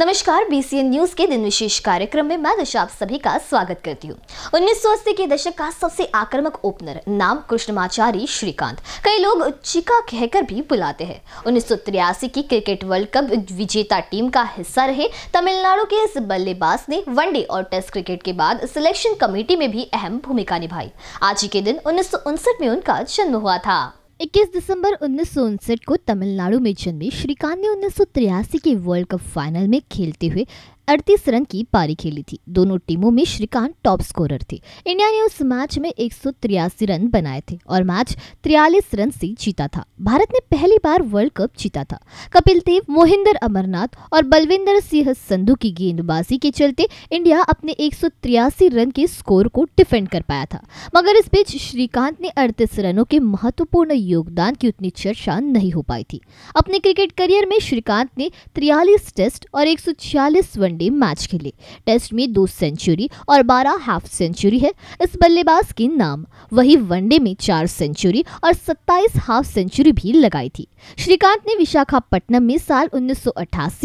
नमस्कार BCN news के दिन विशेष कार्यक्रम में मैं दशा आप सभी का स्वागत करती हूँ उन्नीस के दशक का सबसे आक्रामक ओपनर नाम कृष्णमाचारी श्रीकांत कई लोग चिका कहकर भी बुलाते हैं उन्नीस की क्रिकेट वर्ल्ड कप विजेता टीम का हिस्सा रहे तमिलनाडु के इस बल्लेबाज ने वनडे और टेस्ट क्रिकेट के बाद सिलेक्शन कमेटी में भी अहम भूमिका निभाई आज ही के दिन उन्नीस में उनका जन्म हुआ था 21 दिसंबर उन्नीस को तमिलनाडु में जन्मे श्रीकांत ने उन्नीस के वर्ल्ड कप फाइनल में खेलते हुए अड़तीस रन की पारी खेली थी दोनों टीमों में श्रीकांत टॉप स्कोरर थे इंडिया ने उस मैच में एक रन बनाए थे और मैच तिरयालीस रन से जीता था भारत ने पहली बार वर्ल्ड कप जीता था कपिल देव मोहिंदर अमरनाथ और बलविंदर सिंह संधू की गेंदबाजी के चलते इंडिया अपने एक रन के स्कोर को डिफेंड कर पाया था मगर इस बीच श्रीकांत ने अड़तीस रनों के महत्वपूर्ण योगदान की उतनी चर्चा नहीं हो पाई थी अपने क्रिकेट करियर में श्रीकांत ने तिरयालीस टेस्ट और एक वनडे वनडे मैच खेले टेस्ट में दो सेंचुरी और बारह हाफ सेंचुरी है इस बल्लेबाज के नाम वही वनडे में चार सेंचुरी और सत्ताईस हाफ सेंचुरी भी लगाई थी श्रीकांत ने विशाखापट्टनम में साल उन्नीस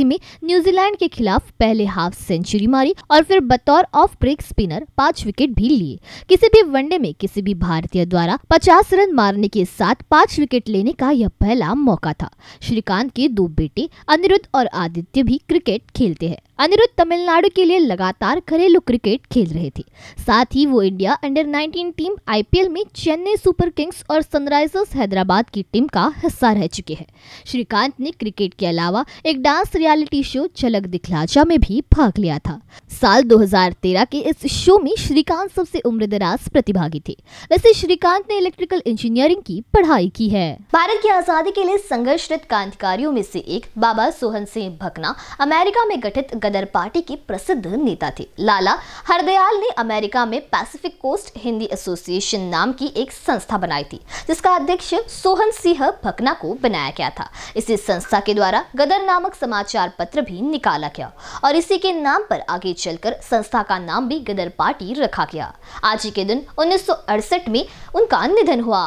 में न्यूजीलैंड के खिलाफ पहले हाफ सेंचुरी मारी और फिर बतौर ऑफ ब्रेक स्पिनर पांच विकेट भी लिए किसी भी वनडे में किसी भी भारतीय द्वारा पचास रन मारने के साथ पांच विकेट लेने का यह पहला मौका था श्रीकांत के दो बेटे अनिरुद्ध और आदित्य भी क्रिकेट खेलते हैं अनिरुद्ध तमिलनाडु के लिए लगातार घरेलू क्रिकेट खेल रहे थे साथ ही वो इंडिया अंडर 19 टीम आईपीएल में चेन्नई सुपर किंग्स और सनराइजर्स हैदराबाद की टीम का हिस्सा रह चुके हैं श्रीकांत ने क्रिकेट के अलावा एक डांस रियलिटी शो झलक दिखलाचा में भी भाग लिया था साल 2013 के इस शो में श्रीकांत सबसे उम्र प्रतिभागी थे वैसे श्रीकांत ने इलेक्ट्रिकल इंजीनियरिंग की पढ़ाई की है भारत की आजादी के लिए संघर्षरत क्रांतिकारियों में से एक बाबा सोहन सिंह भकना अमेरिका में गठित गदर पार्टी की प्रसिद्ध नेता थे लाला हरदयाल ने अमेरिका में पैसिफिक कोस्ट हिंदी एसोसिएशन नाम की एक संस्था बनाई थी जिसका अध्यक्ष सोहन सिंह भकना को बनाया गया था इसी संस्था के द्वारा गदर नामक समाचार पत्र भी निकाला गया और इसी के नाम पर आगे चलकर संस्था का नाम भी गदर पार्टी रखा गया आज ही के दिन उन्नीस में उनका निधन हुआ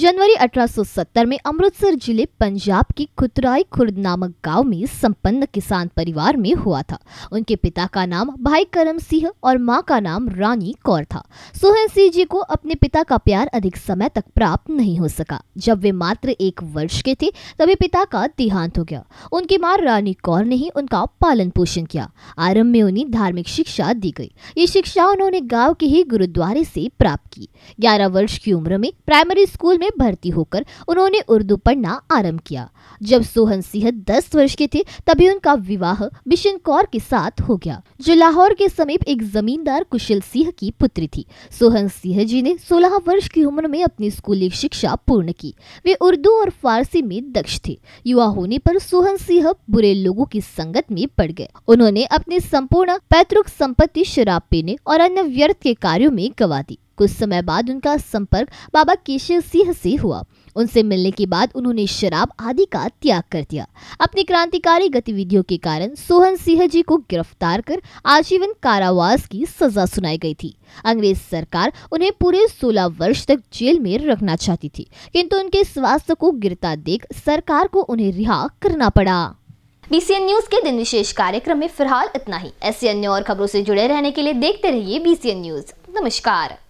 जनवरी 1870 में अमृतसर जिले पंजाब के खुतराई खुर्द नामक गांव में संपन्न किसान परिवार में हुआ था उनके पिता का नाम भाई करम सिंह और मां का नाम रानी कौर था सोहन सिंह जी को अपने पिता का प्यार अधिक समय तक प्राप्त नहीं हो सका जब वे मात्र एक वर्ष के थे तभी पिता का देहांत हो गया उनकी माँ रानी कौर ने ही उनका पालन पोषण किया आरम्भ में उन्हें धार्मिक शिक्षा दी गई ये शिक्षा उन्होंने गाँव के ही गुरुद्वारे से प्राप्त की ग्यारह वर्ष की उम्र में प्राइमरी स्कूल में में भर्ती होकर उन्होंने उर्दू पढ़ना आरंभ किया जब सोहन सिंह दस वर्ष के थे तभी उनका विवाह बिशन कौर के साथ हो गया जो लाहौर के समीप एक जमींदार कुशल सिंह की पुत्री थी सोहन सिंह जी ने सोलह वर्ष की उम्र में अपनी स्कूली शिक्षा पूर्ण की वे उर्दू और फारसी में दक्ष थे युवा होने पर सोहन सिंह बुरे लोगों की संगत में पड़ गए उन्होंने अपने संपूर्ण पैतृक संपत्ति शराब पीने और अन्य व्यर्थ के कार्यों में गवा दी कुछ समय बाद उनका संपर्क बाबा केशव सिंह से हुआ उनसे मिलने के बाद उन्होंने शराब आदि का त्याग कर दिया अपनी क्रांतिकारी गतिविधियों के कारण सोहन सिंह जी को गिरफ्तार कर आजीवन कारावास की सजा सुनाई गई थी अंग्रेज सरकार उन्हें पूरे 16 वर्ष तक जेल में रखना चाहती थी किंतु उनके स्वास्थ्य को गिरता देख सरकार को उन्हें रिहा करना पड़ा बीसीएन न्यूज के दिन विशेष कार्यक्रम में फिलहाल इतना ही ऐसी अन्य और खबरों से जुड़े रहने के लिए देखते रहिए बीसीएन न्यूज नमस्कार